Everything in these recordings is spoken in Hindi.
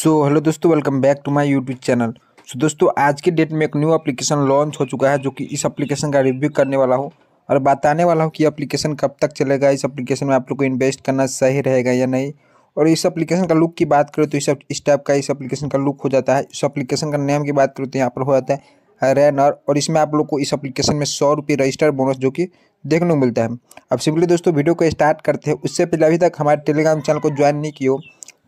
सो हेलो दोस्तों welcome back to my YouTube channel so दोस्तों आज के डेट में एक न्यू एप्लीकेशन लॉन्च हो चुका है जो कि इस एप्लीकेशन का रिव्यू करने वाला हूँ और बताने वाला हूँ कि एप्लीकेशन कब तक चलेगा इस एप्लीकेशन में आप लोग को इन्वेस्ट करना सही रहेगा या नहीं और इस एप्लीकेशन का लुक की बात करें तो इस इस टाइप का इस एप्लीकेशन का लुक हो जाता है इस एप्लीकेशन का नेम की बात करें तो यहाँ पर हो जाता है रैनर और इसमें आप लोग को इस एप्लीकेशन में सौ रुपये रजिस्टर बोनस जो कि देखने को मिलता है अब सिंपली दोस्तों वीडियो को स्टार्ट करते हैं उससे पहले अभी तक हमारे टेलीग्राम चैनल को ज्वाइन नहीं किया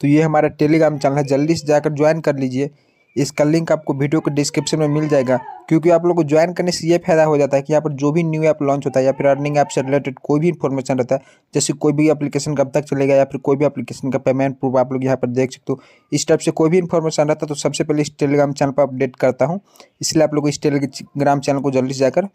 तो ये हमारा टेलीग्राम चैनल है जल्दी से जाकर ज्वाइन कर लीजिए इसका लिंक आपको वीडियो के डिस्क्रिप्शन में मिल जाएगा क्योंकि आप लोग को ज्वाइन करने से ये फायदा हो जाता है कि यहाँ पर जो भी न्यू ऐप लॉन्च होता है या फिर अर्निंग ऐप से रिलेटेड कोई भी इन्फॉर्मेशन रहता है जैसे कोई भी एप्लीकेशन कब तक चलेगा या फिर कोई भी एप्लीकेशन का पेमेंट प्रूफ आप लोग यहाँ पर देख सकते हो इस टाइप से कोई भी इन्फॉर्मेशन रहता है तो सबसे पहले इस टेलीग्राम चैनल पर अपडेट करता हूँ इसलिए आप लोग इस टेलीग्राम चैनल को जल्दी से जाकर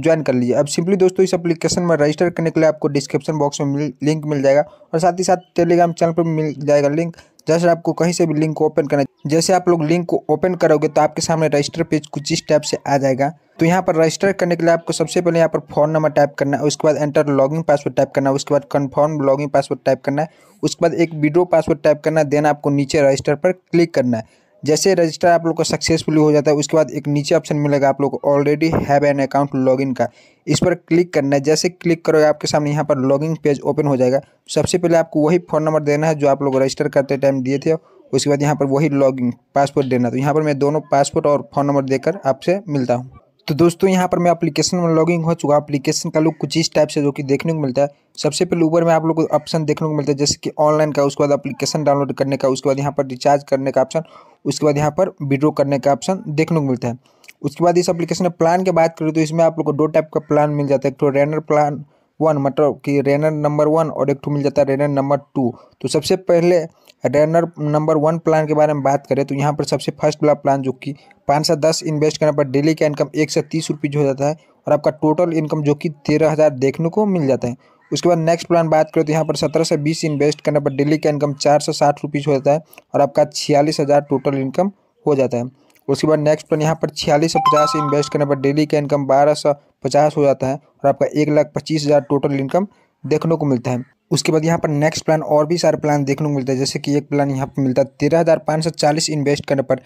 ज्वाइन कर लीजिए अब सिंपली दोस्तों इस एप्लीकेशन में रजिस्टर करने के लिए आपको डिस्क्रिप्शन बॉक्स में मिल, लिंक मिल जाएगा और साथ ही साथ टेलीग्राम चैनल पर मिल जाएगा लिंक जैसे आपको कहीं से भी लिंक को ओपन करना जैसे आप लोग लिंक को ओपन करोगे तो आपके सामने रजिस्टर पेज कुछ इस टाइप से आ जाएगा तो यहाँ पर रजिस्टर करने के लिए आपको सबसे पहले यहाँ पर फोन नंबर टाइप करना है उसके बाद एंटर लॉगिन पासवर्ड टाइप करना है उसके बाद कन्फर्म लॉगिन पासवर्ड टाइप करना है उसके बाद एक विड्रो पासवर्ड टाइप करना है देन आपको नीचे रजिस्टर पर क्लिक करना है जैसे रजिस्टर आप लोग का सक्सेसफुली हो जाता है उसके बाद एक नीचे ऑप्शन मिलेगा आप लोग को already have an account login का इस पर क्लिक करना है जैसे क्लिक करोगे आपके सामने यहाँ पर लॉगिन पेज ओपन हो जाएगा सबसे पहले आपको वही फ़ोन नंबर देना है जो आप लोग रजिस्टर करते टाइम दिए थे उसके बाद यहाँ पर वही लॉगिन पासपोर्ट देना तो यहाँ पर मैं दोनों पासपोर्ट और फ़ोन नंबर देकर आपसे मिलता हूँ तो दोस्तों यहाँ पर मैं एप्लीकेशन में लॉगिंग हो चुका एप्लीकेशन का लुक कुछ इस टाइप से जो कि देखने को मिलता है सबसे पहले ऊपर में आप लोग को ऑप्शन देखने को मिलता है जैसे कि ऑनलाइन का उसके बाद एप्लीकेशन डाउनलोड करने का उसके बाद यहाँ पर रिचार्ज करने का ऑप्शन उसके बाद यहाँ पर विड्रो करने का ऑप्शन देखने को मिलता है उसके बाद इस एप्लीकेशन में प्लान की बात करें तो इसमें आप लोग को दो टाइप का प्लान मिल जाता है एक तो रेनर प्लान वन मतलब कि रनर नंबर वन और एक ठू मिल जाता है रनर नंबर टू तो सबसे पहले रनर नंबर वन प्लान के बारे में बात करें तो यहाँ पर सबसे फर्स्ट वाला प्लान जो कि पाँच से दस इन्वेस्ट करने पर डेली का इनकम एक से तीस रुपीज़ हो जाता है और आपका टोटल इनकम जो कि तेरह हज़ार देखने को मिल जाता है उसके बाद नेक्स्ट प्लान बात करें तो यहाँ पर सत्रह से बीस इन्वेस्ट करने पर डेली का इनकम चार सौ साठ रुपीज़ हो जाता है और आपका छियालीस हज़ार टोटल इनकम हो जाता है उसके बाद नेक्स्ट प्लान यहाँ पर छियालीस से पचास इन्वेस्ट करने पर डेली का इनकम बारह सौ पचास हो जाता है और आपका एक लाख पच्चीस हज़ार टोटल इनकम देखने को मिलता है उसके बाद यहाँ पर नेक्स्ट प्लान और भी सारे प्लान देखने को मिलता है जैसे कि एक प्लान यहाँ पर मिलता है तेरह हज़ार पाँच सौ चालीस इन्वेस्ट करने पर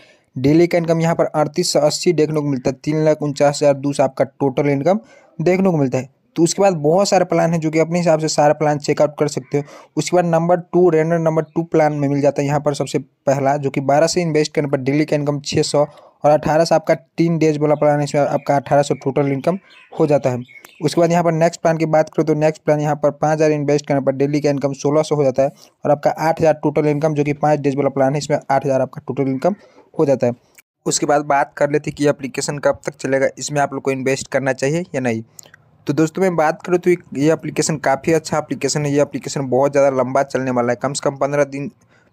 डेली का इनकम यहाँ पर अड़तीस सौ अस्सी देखने को मिलता है तीन लाख उनचास हज़ार दो सौ आपका टोटल इनकम देखने को मिलता है तो उसके बाद बहुत सारे प्लान हैं जो कि अपने हिसाब से सारा प्लान चेकआउट कर सकते हो उसके बाद number two render number two plan में मिल जाता है यहाँ पर सबसे पहला जो कि बारह से इन्वेस्ट करने पर डेली का इनकम छः सौ और अठारह से आपका तीन डेज वाला प्लान है इसमें आपका अठारह सौ टोटल इनकम हो जाता है उसके बाद यहाँ पर नेक्स्ट प्लान की बात करें तो नेक्स्ट प्लान यहाँ पर पाँच हज़ार इन्वेस्ट करने पर डेली का इनकम सोलह सौ हो जाता है और आपका आठ हज़ार टोटल इनकम जो कि पाँच डेज वाला प्लान है इसमें आठ हज़ार आपका टोटल इनकम हो जाता है उसके बाद बात कर लेती कि अप्लीकेशन कब तक चलेगा इसमें आप लोग को इन्वेस्ट करना चाहिए या नहीं तो दोस्तों मैं बात करूँ तो ये अप्लीकेशन काफ़ी अच्छा अप्लीकेशन है ये अप्लीकेशन बहुत ज़्यादा लंबा चलने वाला है कम से कम पंद्रह दिन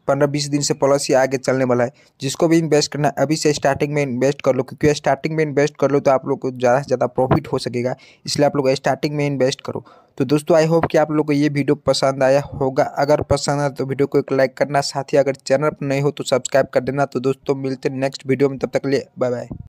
पंद्रह बीस दिन से प्लस ही आगे चलने वाला है जिसको भी इन्वेस्ट करना अभी से स्टार्टिंग में इन्वेस्ट कर लो क्योंकि स्टार्टिंग में इन्वेस्ट कर लो तो आप लोग को ज़्यादा से ज़्यादा प्रॉफिट हो सकेगा इसलिए आप लोग स्टार्टिंग में इन्वेस्ट करो तो दोस्तों आई होप कि आप लोग को ये वीडियो पसंद आया होगा अगर पसंद आया तो वीडियो को एक लाइक करना साथ ही अगर चैनल पर नहीं हो तो सब्सक्राइब कर देना तो दोस्तों मिलते नेक्स्ट वीडियो में तब तक लिए बाय बाय